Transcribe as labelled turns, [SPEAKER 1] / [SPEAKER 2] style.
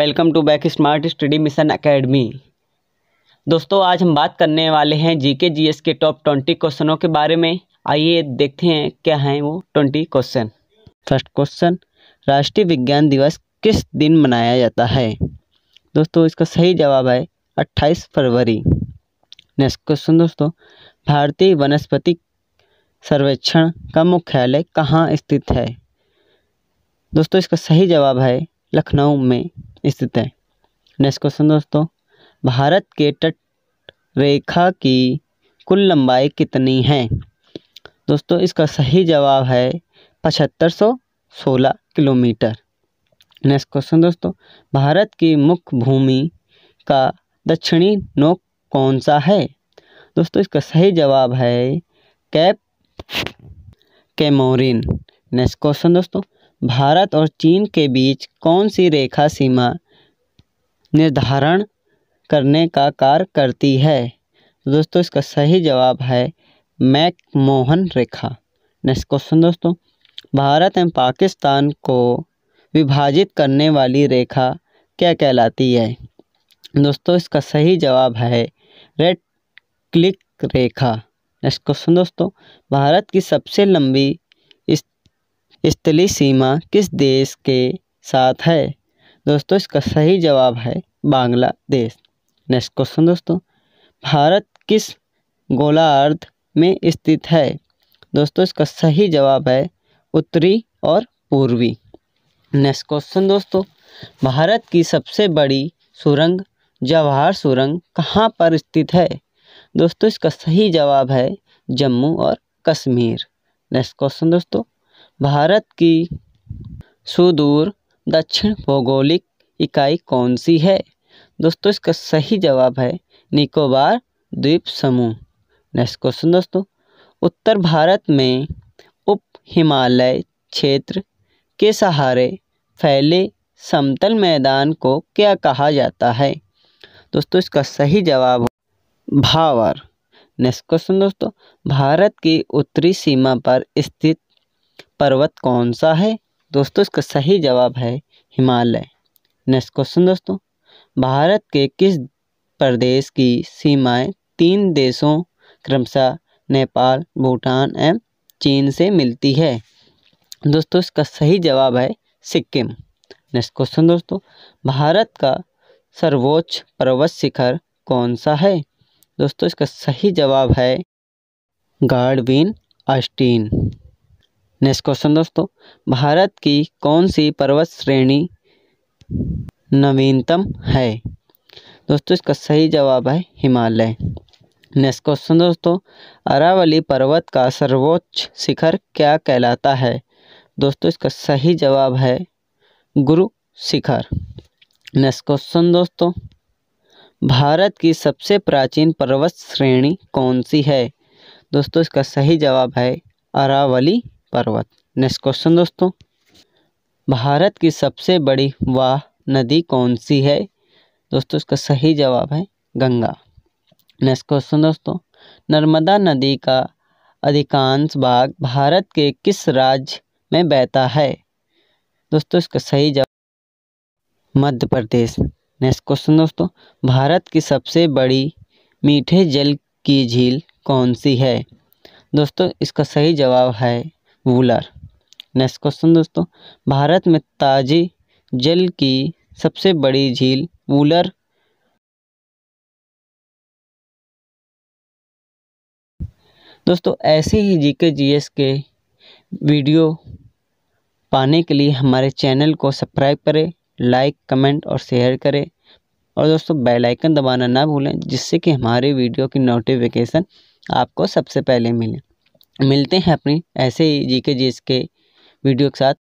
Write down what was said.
[SPEAKER 1] welcome to back smart study mission academy दोस्तों आज हम बात करने वाले हैं जीके जीएस के टॉप ट्वेंटी क्वेश्चनों के बारे में आइए देखते हैं क्या हैं वो ट्वेंटी क्वेश्चन फर्स्ट क्वेश्चन राष्ट्रीय विज्ञान दिवस किस दिन मनाया जाता है दोस्तों इसका सही जवाब है अट्ठाईस फरवरी नेक्स्ट क्वेश्चन दोस्तों भारतीय वनस्पति सर्वेक्षण का मुख्यालय कहाँ स्थित है दोस्तों इसका सही जवाब है लखनऊ में स्थित है नेक्स्ट क्वेश्चन दोस्तों भारत के तट रेखा की कुल लंबाई कितनी है दोस्तों इसका सही जवाब है पचहत्तर सौ सोलह किलोमीटर नेक्स्ट क्वेश्चन दोस्तों भारत की मुख्य भूमि का दक्षिणी नोक कौन सा है दोस्तों इसका सही जवाब है कैप कैमोरिन नेक्स्ट क्वेश्चन दोस्तों भारत और चीन के बीच कौन सी रेखा सीमा निर्धारण करने का कार्य करती है दोस्तों इसका सही जवाब है मैक मोहन रेखा नेक्स्ट क्वेश्चन दोस्तों भारत एवं पाकिस्तान को विभाजित करने वाली रेखा क्या कहलाती है दोस्तों इसका सही जवाब है रेड क्लिक रेखा नेक्स्ट क्वेश्चन दोस्तों भारत की सबसे लंबी स्थलीय सीमा किस देश के साथ है दोस्तों इसका सही जवाब है बांग्लादेश नेक्स्ट क्वेश्चन दोस्तों भारत किस गोलार्ध में स्थित है दोस्तों इसका सही जवाब है उत्तरी और पूर्वी नेक्स्ट क्वेश्चन दोस्तों भारत की सबसे बड़ी सुरंग जवाहर सुरंग कहाँ पर स्थित है दोस्तों इसका सही जवाब है जम्मू और कश्मीर नेक्स्ट क्वेश्चन दोस्तों भारत की सुदूर दक्षिण भौगोलिक इकाई कौन सी है दोस्तों इसका सही जवाब है निकोबार द्वीप समूह नेक्स्ट क्वेश्चन दोस्तों उत्तर भारत में उप हिमालय क्षेत्र के सहारे फैले समतल मैदान को क्या कहा जाता है दोस्तों इसका सही जवाब भावर नेक्स्ट क्वेश्चन दोस्तों भारत की उत्तरी सीमा पर स्थित पर्वत कौन सा है दोस्तों इसका सही जवाब है हिमालय नेक्स्ट क्वेश्चन दोस्तों भारत के किस प्रदेश की सीमाएं तीन देशों क्रमशः नेपाल भूटान एवं चीन से मिलती है दोस्तों इसका सही जवाब है सिक्किम नेक्स्ट क्वेश्चन दोस्तों भारत का सर्वोच्च पर्वत शिखर कौन सा है दोस्तों इसका सही जवाब है गार्डविन आस्टीन नेक्स्ट क्वेश्चन दोस्तों भारत की कौन सी पर्वत श्रेणी नवीनतम है दोस्तों इसका सही जवाब है हिमालय नेक्स्ट क्वेश्चन दोस्तों अरावली पर्वत का सर्वोच्च शिखर क्या कहलाता है दोस्तों इसका सही जवाब है गुरु शिखर नेक्स्ट क्वेश्चन दोस्तों भारत की सबसे प्राचीन पर्वत श्रेणी कौन सी है दोस्तों इसका सही जवाब है अरावली पर्वत नेक्स्ट क्वेश्चन दोस्तों भारत की सबसे बड़ी वाह नदी कौन सी है दोस्तों इसका सही जवाब है गंगा नेक्स्ट क्वेश्चन दोस्तों नर्मदा नदी का अधिकांश भाग भारत के किस राज्य में बहता है दोस्तों इसका सही जवाब मध्य प्रदेश नेक्स्ट क्वेश्चन दोस्तों भारत की सबसे बड़ी मीठे जल की झील कौन सी है दोस्तों इसका सही जवाब है वूलर नेक्स्ट क्वेश्चन दोस्तों भारत में ताजी जल की सबसे बड़ी झील वूलर दोस्तों ऐसे ही जीके जीएस के वीडियो पाने के लिए हमारे चैनल को सब्सक्राइब करें लाइक कमेंट और शेयर करें और दोस्तों बेल आइकन दबाना ना भूलें जिससे कि हमारे वीडियो की नोटिफिकेशन आपको सबसे पहले मिले मिलते हैं अपनी ऐसे ही जी के जी के वीडियो के साथ